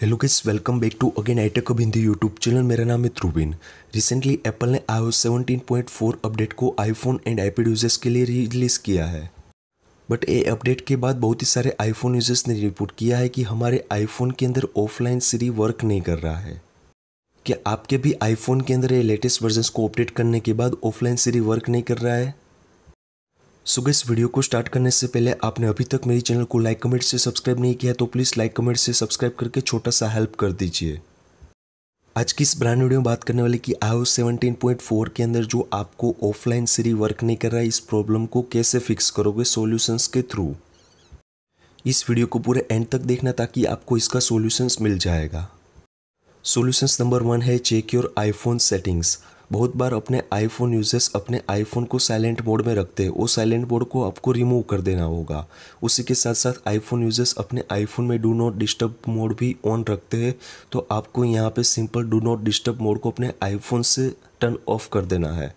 hello किस welcome back to again iTech अब Hindi YouTube channel मेरा नाम है ध्रुविन रिसेंटली एप्पल ने I O seventeen point four update को आईफोन एंड आईपैड यूजर्स के लिए रिलीज़ किया है बट ये अपडेट के बाद बहुत ही सारे आईफोन यूजर्स ने रिपोर्ट किया है कि हमारे आईफोन के अंदर ऑफलाइन सीरी वर्क नहीं कर रहा है क्या आपके भी आईफोन के अंदर ये लेटेस्ट वर्जन को अपडेट करने के बाद ऑफलाइन सीरी वर्क नहीं कर रहा है सो इस वीडियो को स्टार्ट करने से पहले आपने अभी तक मेरी चैनल को लाइक कमेंट से सब्सक्राइब नहीं किया तो प्लीज़ लाइक कमेंट से सब्सक्राइब करके छोटा सा हेल्प कर दीजिए आज की इस ब्रांड वीडियो में बात करने वाले कि आई सेवनटीन पॉइंट फोर के अंदर जो आपको ऑफलाइन सीरी वर्क नहीं कर रहा है इस प्रॉब्लम को कैसे फिक्स करोगे सोल्यूशंस के थ्रू इस वीडियो को पूरे एंड तक देखना ताकि आपको इसका सोल्यूशंस मिल जाएगा सोल्यूशंस नंबर वन है चेक योर आईफोन सेटिंग्स बहुत बार अपने आईफोन यूजर्स अपने आईफोन को साइलेंट मोड में रखते हैं वो साइलेंट मोड को आपको रिमूव कर देना होगा उसी के साथ साथ आईफोन यूजर्स अपने आईफोन में डू नॉट डिस्टर्ब मोड भी ऑन रखते हैं तो आपको यहाँ पे simple do not disturb mode को अपने आईफोन से टर्न ऑफ कर देना है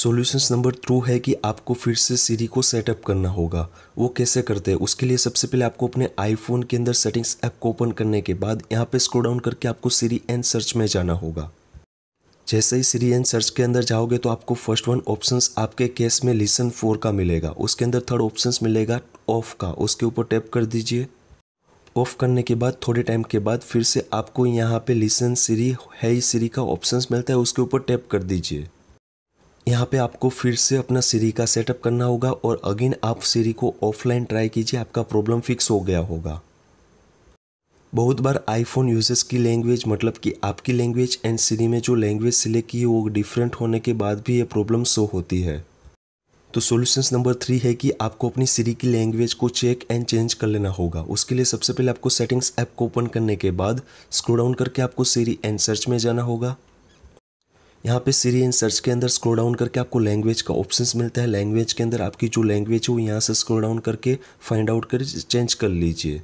सोल्यूशंस नंबर थ्रू है कि आपको फिर से सीरी को सेटअप करना होगा वो कैसे करते हैं उसके लिए सबसे पहले आपको अपने आईफोन के अंदर सेटिंग्स ऐप को ओपन करने के बाद यहाँ पे स्क्रो डाउन करके आपको सीरी एंड सर्च में जाना होगा जैसे ही सीरी एन सर्च के अंदर जाओगे तो आपको फर्स्ट वन ऑप्शंस आपके केस में लिसन फोर का मिलेगा उसके अंदर थर्ड ऑप्शंस मिलेगा ऑफ का उसके ऊपर टैप कर दीजिए ऑफ करने के बाद थोड़े टाइम के बाद फिर से आपको यहाँ पे लिसन सीरी है सीरी का ऑप्शंस मिलता है उसके ऊपर टैप कर दीजिए यहाँ पे आपको फिर से अपना सीरी का सेटअप करना होगा और अगेन आप सीरी को ऑफलाइन ट्राई कीजिए आपका प्रॉब्लम फिक्स हो गया होगा बहुत बार आईफोन यूजर्स की लैंग्वेज मतलब कि आपकी लैंग्वेज एंड सीरी में जो लैंग्वेज सिलेक्ट की है वो डिफरेंट होने के बाद भी ये प्रॉब्लम शो होती है तो सॉल्यूशंस नंबर थ्री है कि आपको अपनी सीरी की लैंग्वेज को चेक एंड चेंज कर लेना होगा उसके लिए सबसे पहले आपको सेटिंग्स ऐप को ओपन करने के बाद स्क्रो डाउन करके आपको सीरी एंड सर्च में जाना होगा यहाँ पे सीरी एंड सर्च के अंदर स्क्रो डाउन करके आपको लैंग्वेज का ऑप्शन मिलता है लैंग्वेज के अंदर आपकी जो लैंग्वेज है वो यहाँ से स्क्रो डाउन करके फाइंड आउट कर चेंज कर लीजिए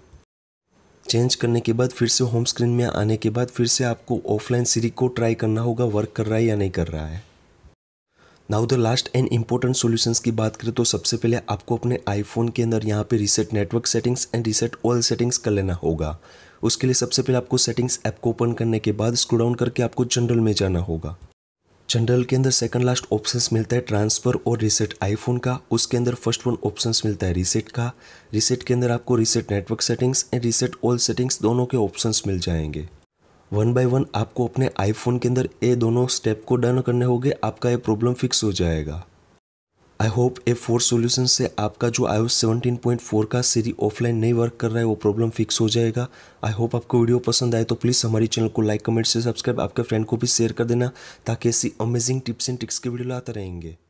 चेंज करने के बाद फिर से होम स्क्रीन में आने के बाद फिर से आपको ऑफलाइन सीरी को ट्राई करना होगा वर्क कर रहा है या नहीं कर रहा है now the last and important solutions की बात करें तो सबसे पहले आपको अपने आईफोन के अंदर यहाँ पे reset network settings and reset all settings कर लेना होगा उसके लिए सबसे पहले आपको सेटिंग्स ऐप को ओपन करने के बाद स्क्रू डाउन करके आपको जनरल में जाना होगा जनरल के अंदर सेकंड लास्ट ऑप्शन मिलता है ट्रांसफ़र और रीसेट आईफोन का उसके अंदर फर्स्ट वन ऑप्शन मिलता है रीसेट का रीसेट के अंदर आपको reset network settings and reset all settings दोनों के ऑप्शन मिल जाएंगे वन बाय वन आपको अपने आईफोन के अंदर ये दोनों स्टेप को डन करने होंगे आपका ये प्रॉब्लम फिक्स हो जाएगा I hope a four solution से आपका जो आयो सेवनटीन पॉइंट फोर का सीरी ऑफलाइन नहीं वर्क कर रहा है वो प्रॉब्लम फिक्स हो जाएगा आई होप आपको वीडियो पसंद आए तो प्लीज़ हमारी चैनल को लाइक कमेंट से सब्सक्राइब आपके फ्रेंड को भी शेयर कर देना ताकि ऐसी अमेजिंग टिप्स एंड ट्रिक्स के वीडियो लाते रहेंगे